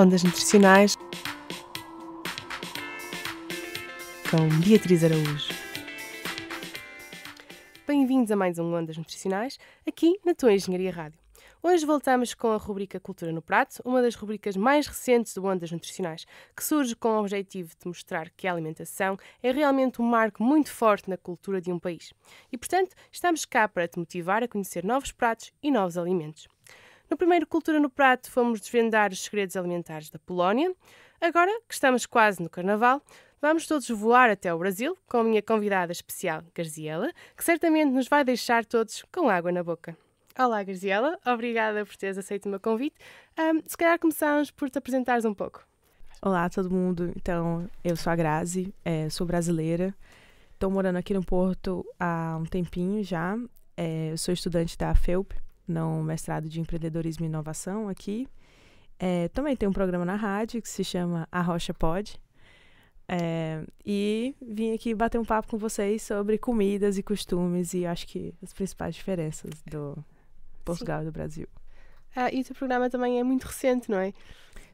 Ondas Nutricionais com Beatriz Araújo. Bem-vindos a mais um Ondas Nutricionais, aqui na tua Engenharia Rádio. Hoje voltamos com a rubrica Cultura no Prato, uma das rubricas mais recentes do Ondas Nutricionais, que surge com o objetivo de mostrar que a alimentação é realmente um marco muito forte na cultura de um país. E, portanto, estamos cá para te motivar a conhecer novos pratos e novos alimentos. No primeiro Cultura no Prato, fomos desvendar os segredos alimentares da Polónia. Agora que estamos quase no Carnaval, vamos todos voar até o Brasil com a minha convidada especial, Garziela, que certamente nos vai deixar todos com água na boca. Olá, Garziela, obrigada por teres aceito o meu convite. Um, se calhar começamos por te apresentares um pouco. Olá, a todo mundo. Então, eu sou a Grazi, é, sou brasileira, estou morando aqui no Porto há um tempinho já. É, eu sou estudante da FEUP, no mestrado de empreendedorismo e inovação aqui. É, também tem um programa na rádio que se chama A Rocha Pode. É, e vim aqui bater um papo com vocês sobre comidas e costumes e acho que as principais diferenças do Portugal Sim. e do Brasil. Ah, e o seu programa também é muito recente, não é?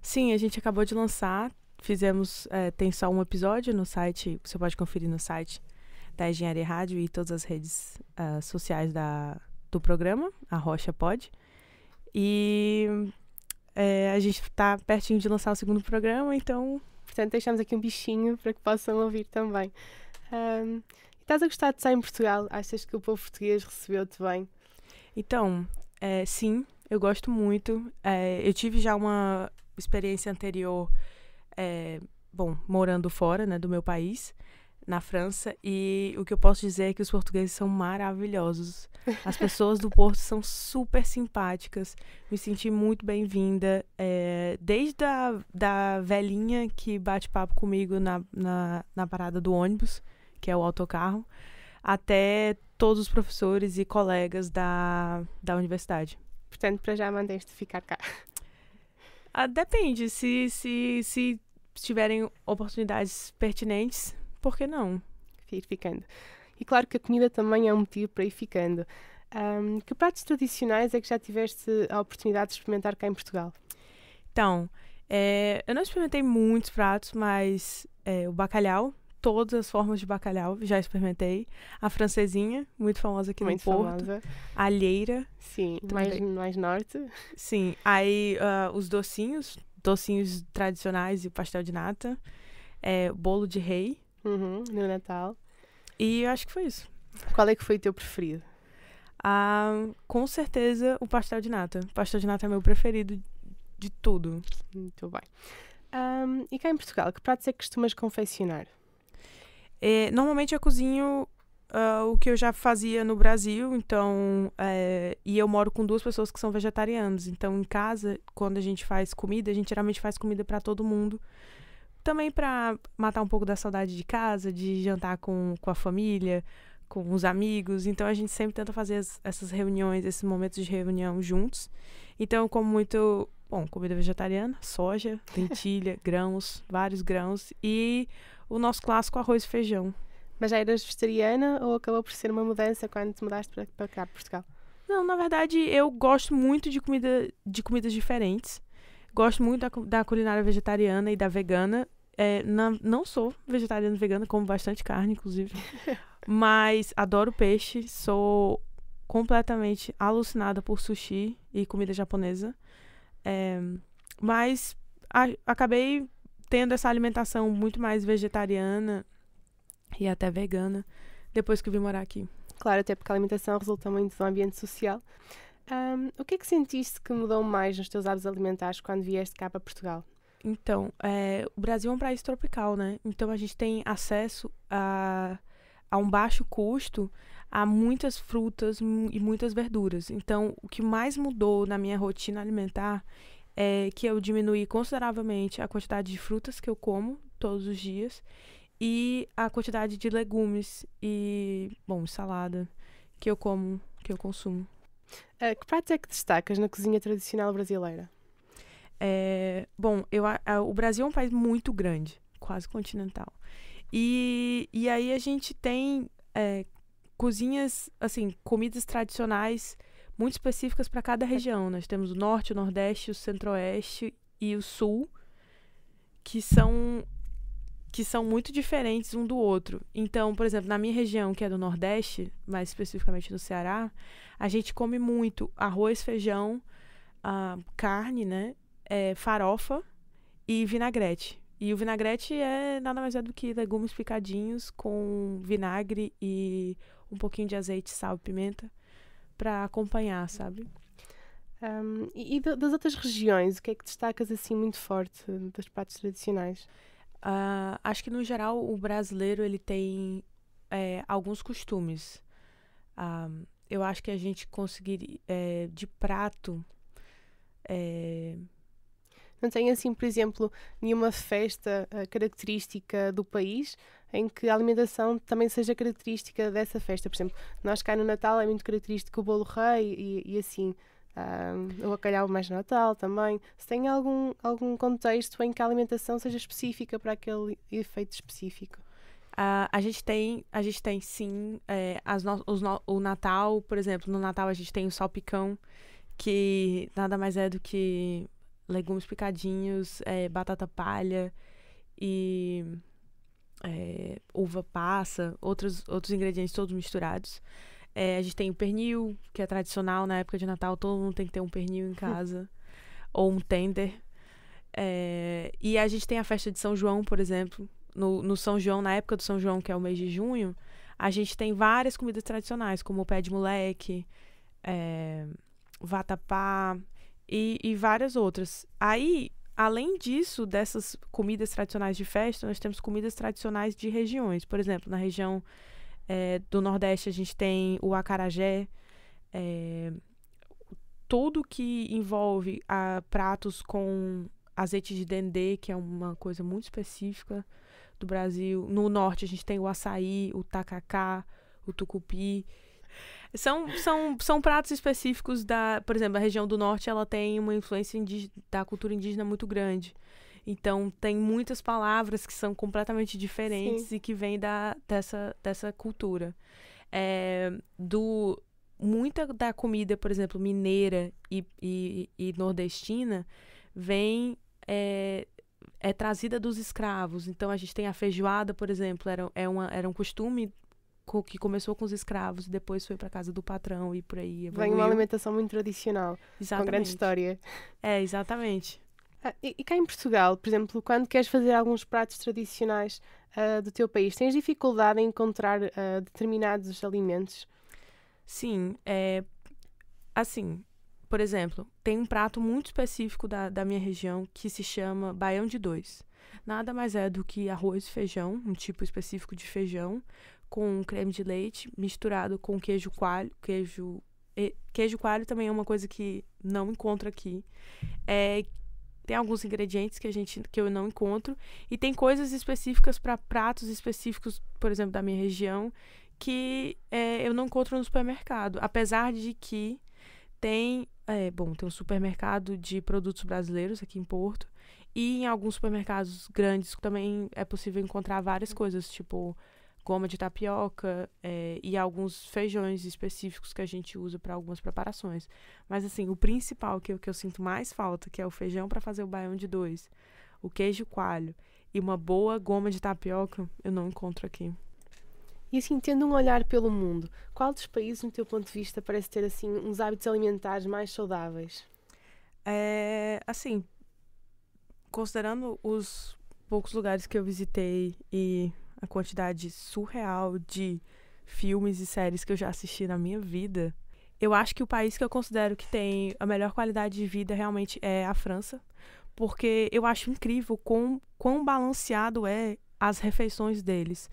Sim, a gente acabou de lançar. Fizemos, é, tem só um episódio no site, você pode conferir no site da Engenharia Rádio e todas as redes uh, sociais da do programa, a Rocha Pode. E é, a gente está pertinho de lançar o segundo programa, então. Portanto, deixamos aqui um bichinho para que possam ouvir também. Um, estás a gostar de estar em Portugal? Achas que o povo português recebeu-te bem? Então, é, sim, eu gosto muito. É, eu tive já uma experiência anterior, é, bom, morando fora né, do meu país na França e o que eu posso dizer é que os portugueses são maravilhosos. As pessoas do Porto são super simpáticas. Me senti muito bem-vinda. É, desde a da velhinha que bate papo comigo na, na, na parada do ônibus, que é o autocarro, até todos os professores e colegas da, da universidade. Portanto, para já mandei-te ficar cá. Ah, depende. Se, se, se tiverem oportunidades pertinentes, por que não? Ir ficando. E claro que a comida também é um motivo para ir ficando. Um, que pratos tradicionais é que já tiveste a oportunidade de experimentar cá em Portugal? Então, é, eu não experimentei muitos pratos, mas é, o bacalhau, todas as formas de bacalhau, já experimentei. A francesinha, muito famosa aqui muito no Porto. Famosa. A alheira. Sim, mais, mais norte. Sim, aí uh, os docinhos, docinhos tradicionais e pastel de nata. É, bolo de rei, Uhum, no Natal. E eu acho que foi isso. Qual é que foi o teu preferido? Ah, com certeza o pastel de nata. O pastel de nata é meu preferido de tudo. Muito bem. Um, e cá em Portugal, que pratos é que costumas confeccionar? É, normalmente eu cozinho uh, o que eu já fazia no Brasil, então. É, e eu moro com duas pessoas que são vegetarianas. Então, em casa, quando a gente faz comida, a gente geralmente faz comida para todo mundo também para matar um pouco da saudade de casa, de jantar com, com a família, com os amigos. Então a gente sempre tenta fazer as, essas reuniões, esses momentos de reunião juntos. Então eu como muito, bom, comida vegetariana, soja, lentilha, grãos, vários grãos e o nosso clássico arroz e feijão. Mas já eras é vegetariana ou acabou por ser uma mudança quando te mudaste para, para cá, Portugal? Não, na verdade eu gosto muito de comida de comidas diferentes gosto muito da, da, culinária vegetariana e da vegana, é, na, não sou vegetariana vegana, como bastante carne, inclusive. mas adoro peixe, sou completamente alucinada por sushi e comida japonesa. É, mas a, acabei tendo essa alimentação muito mais vegetariana e até vegana depois que vim morar aqui. Claro, até porque a alimentação resulta muito do ambiente social. Um, o que é que sentiste que mudou mais nos teus hábitos alimentares quando vieste cá para Portugal? Então, é, o Brasil é um país tropical, né? Então a gente tem acesso a, a um baixo custo a muitas frutas e muitas verduras. Então, o que mais mudou na minha rotina alimentar é que eu diminuí consideravelmente a quantidade de frutas que eu como todos os dias e a quantidade de legumes e, bom, salada que eu como, que eu consumo. Uh, que pratos é que destacas na cozinha tradicional brasileira? É, bom, eu, a, o Brasil é um país muito grande, quase continental. E, e aí a gente tem é, cozinhas, assim, comidas tradicionais muito específicas para cada região. Nós temos o norte, o nordeste, o centro-oeste e o sul, que são que são muito diferentes um do outro. Então, por exemplo, na minha região, que é do Nordeste, mais especificamente do Ceará, a gente come muito arroz, feijão, uh, carne, né? é, farofa e vinagrete. E o vinagrete é nada mais é do que legumes picadinhos com vinagre e um pouquinho de azeite, sal e pimenta para acompanhar, sabe? Um, e, das outras regiões, o que é que destacas assim muito forte dos pratos tradicionais? Uh, acho que no geral o brasileiro ele tem é, alguns costumes. Ah, eu acho que a gente conseguiria é, de prato é, não tem assim, por exemplo, nenhuma festa eh, característica do país em que a alimentação também seja característica dessa festa. Por exemplo, nós cá no Natal é muito característico o bolo rei e, e assim. o bacalhau mais Natal também. Se tem algum, algum contexto em que a alimentação seja específica para aquele efeito específico? Uh, a gente tem, a gente tem sim, é, no, no, o Natal, por exemplo, no Natal a gente tem o salpicão, que nada mais é do que legumes picadinhos, é, batata palha e é, uva passa, outros, outros ingredientes todos misturados. É, a gente tem o pernil, que é tradicional na época de Natal, todo mundo tem que ter um pernil em casa, ou um tender. e a gente tem a festa de São João, por exemplo. No, no São João, na época do São João, que é o mês de junho, a gente tem várias comidas tradicionais, como o pé de moleque, é, vatapá, e, e várias outras. Aí, além disso, dessas comidas tradicionais de festa, nós temos comidas tradicionais de regiões. Por exemplo, na região é, do Nordeste, a gente tem o acarajé, é, tudo que envolve a, ah, pratos com azeite de dendê, que é uma coisa muito específica do Brasil. No Norte, a gente tem o açaí, o tacacá, o tucupi. São, são, são pratos específicos da. Por exemplo, a região do norte ela tem uma influência indígena, da cultura indígena muito grande. Então, tem muitas palavras que são completamente diferentes Sim. e que vêm da, dessa, dessa cultura. É, do, muita da comida, por exemplo, mineira e, e, e nordestina, vem. É, é trazida dos escravos. Então a gente tem a feijoada, por exemplo, era, é uma, era um costume que começou com os escravos e depois foi para casa do patrão e por aí. Evoluiu. Vem uma alimentação muito tradicional, exatamente. com grande história. É, exatamente. Ah, e, e cá em Portugal, por exemplo, quando queres fazer alguns pratos tradicionais uh, do teu país, tens dificuldade em encontrar uh, determinados alimentos? Sim, é, assim, por exemplo, tem um prato muito específico da, da minha região que se chama baião de dois. Nada mais é do que arroz e feijão, um tipo específico de feijão, com creme de leite misturado com queijo coalho, queijo queijo coalho também é uma coisa que não encontro aqui. É, tem alguns ingredientes que a gente que eu não encontro e tem coisas específicas para pratos específicos, por exemplo, da minha região, que é, eu não encontro no supermercado, apesar de que tem, é, bom, tem um supermercado de produtos brasileiros aqui em Porto e em alguns supermercados grandes também é possível encontrar várias coisas, tipo goma de tapioca é, e alguns feijões específicos que a gente usa para algumas preparações. Mas assim, o principal que o que eu sinto mais falta, que é o feijão para fazer o baião de dois, o queijo coalho e uma boa goma de tapioca, eu não encontro aqui. E assim, tendo um olhar pelo mundo, qual dos países, no teu ponto de vista, parece ter assim uns hábitos alimentares mais saudáveis? É, assim, considerando os poucos lugares que eu visitei e a quantidade surreal de filmes e séries que eu já assisti na minha vida. Eu acho que o país que eu considero que tem a melhor qualidade de vida realmente é a França, porque eu acho incrível quão, quão balanceado é as refeições deles.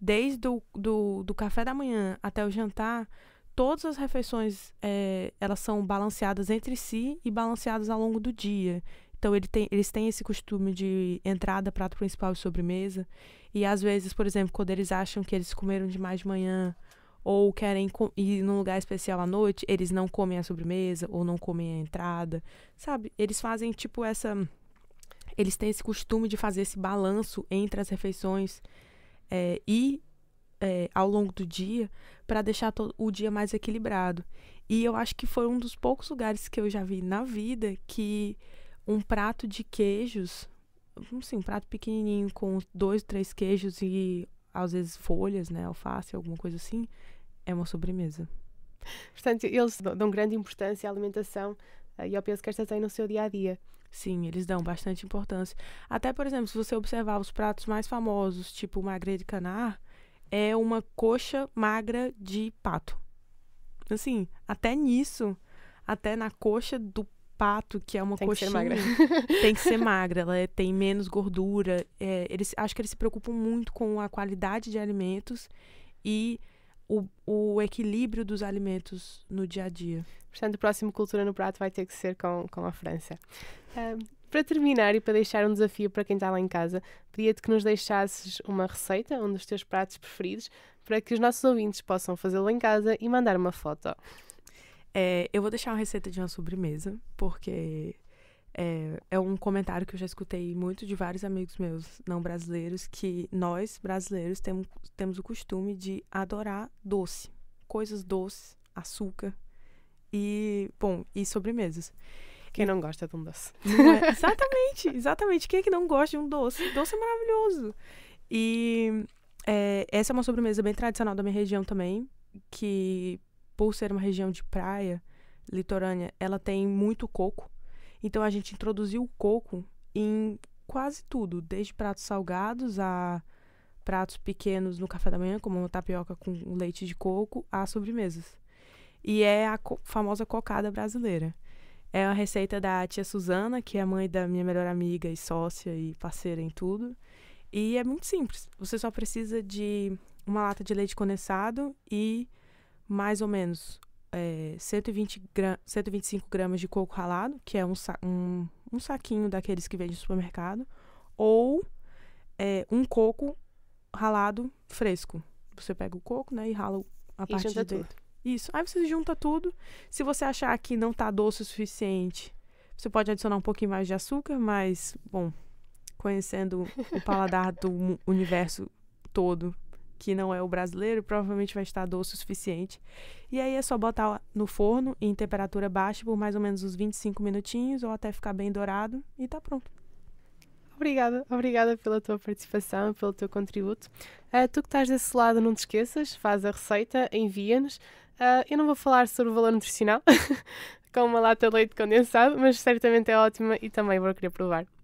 Desde o do, do café da manhã até o jantar, todas as refeições é, elas são balanceadas entre si e balanceadas ao longo do dia. Então ele tem, eles têm esse costume de entrada, prato principal e sobremesa. E às vezes, por exemplo, quando eles acham que eles comeram demais de manhã ou querem ir num lugar especial à noite, eles não comem a sobremesa ou não comem a entrada, sabe? Eles fazem tipo essa. Eles têm esse costume de fazer esse balanço entre as refeições é, e é, ao longo do dia para deixar o dia mais equilibrado. E eu acho que foi um dos poucos lugares que eu já vi na vida que um prato de queijos, assim, um prato pequenininho com dois, três queijos e às vezes folhas, né, alface, alguma coisa assim, é uma sobremesa. Portanto, eles dão grande importância à alimentação eh, e eu penso que esta tem no seu dia a dia. Sim, eles dão bastante importância. Até, por exemplo, se você observar os pratos mais famosos, tipo magre de canar, é uma coxa magra de pato. Assim, até nisso, até na coxa do pato, que é uma tem coxinha, que tem que ser magra. Ela é, tem menos gordura. É, eles, acho que eles se preocupam muito com a qualidade de alimentos e o, o equilíbrio dos alimentos no dia a dia. Portanto, o próximo Cultura no Prato vai ter que ser com, com a França. Um, para terminar e para deixar um desafio para quem está lá em casa, pedia-te que nos deixasses uma receita, um dos teus pratos preferidos, para que os nossos ouvintes possam fazê-lo em casa e mandar uma foto. É, eu vou deixar uma receita de uma sobremesa, porque é, é, um comentário que eu já escutei muito de vários amigos meus não brasileiros, que nós, brasileiros, temos, temos o costume de adorar doce, coisas doces, açúcar e, bom, e sobremesas. Quem não gosta de um doce? É, exatamente, exatamente. Quem é que não gosta de um doce? Doce é maravilhoso. E é, essa é uma sobremesa bem tradicional da minha região também, que por ser uma região de praia litorânea, ela tem muito coco. Então a gente introduziu o coco em quase tudo, desde pratos salgados a pratos pequenos no café da manhã, como uma tapioca com leite de coco, a sobremesas. E é a co famosa cocada brasileira. É a receita da tia Suzana, que é a mãe da minha melhor amiga e sócia e parceira em tudo. E é muito simples. Você só precisa de uma lata de leite condensado e mais ou menos é, 120 gra 125 gramas de coco ralado, que é um, sa um, um saquinho daqueles que vende no supermercado, ou é, um coco ralado fresco. Você pega o coco, né, e rala a e parte de dentro. Isso. Aí você junta tudo. Se você achar que não tá doce o suficiente, você pode adicionar um pouquinho mais de açúcar, mas, bom, conhecendo o paladar do universo todo, que não é o brasileiro, provavelmente vai estar doce o suficiente. E aí é só botar no forno em temperatura baixa por mais ou menos uns 25 minutinhos ou até ficar bem dourado e tá pronto. Obrigada, obrigada pela tua participação, pelo teu contributo. Uh, tu que estás desse lado, não te esqueças, faz a receita, envia-nos. Uh, eu não vou falar sobre o valor nutricional com uma lata de leite condensado, mas certamente é ótima e também vou querer provar.